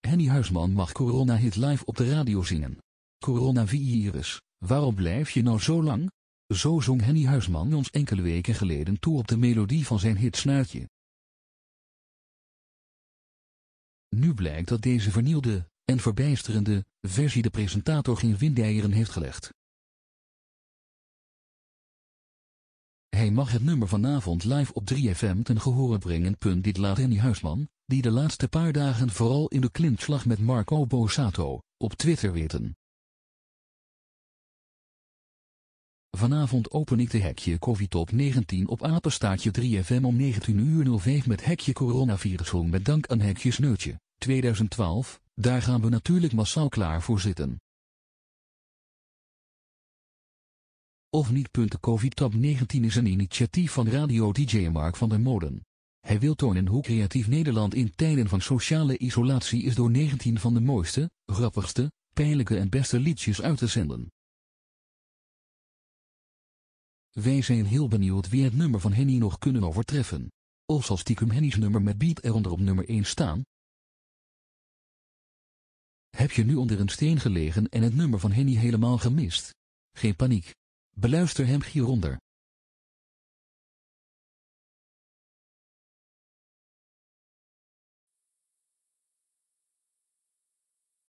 Henny Huisman mag corona-hit live op de radio zingen. Coronavirus, waarom blijf je nou zo lang? Zo zong Henny Huisman ons enkele weken geleden toe op de melodie van zijn hit Snuitje. Nu blijkt dat deze vernielde en verbijsterende versie de presentator geen windeieren heeft gelegd. Hij mag het nummer vanavond live op 3FM ten gehore brengen. Dit laat Henny Huisman, die de laatste paar dagen vooral in de klintslag met Marco Bosato op Twitter weten. Vanavond open ik de hekje COVID-19 op apenstaartje 3FM om 19.05 met hekje coronavirus. met dank aan hekje 2012, daar gaan we natuurlijk massaal klaar voor zitten. Of niet. De COVID-19 is een initiatief van radio-dj Mark van der Moden. Hij wil tonen hoe creatief Nederland in tijden van sociale isolatie is door 19 van de mooiste, grappigste, pijnlijke en beste liedjes uit te zenden. Wij zijn heel benieuwd wie het nummer van Henny nog kunnen overtreffen. Of zal stiekem Henny's nummer met Beat eronder op nummer 1 staan? Heb je nu onder een steen gelegen en het nummer van Henny helemaal gemist? Geen paniek. Beluister hem hieronder.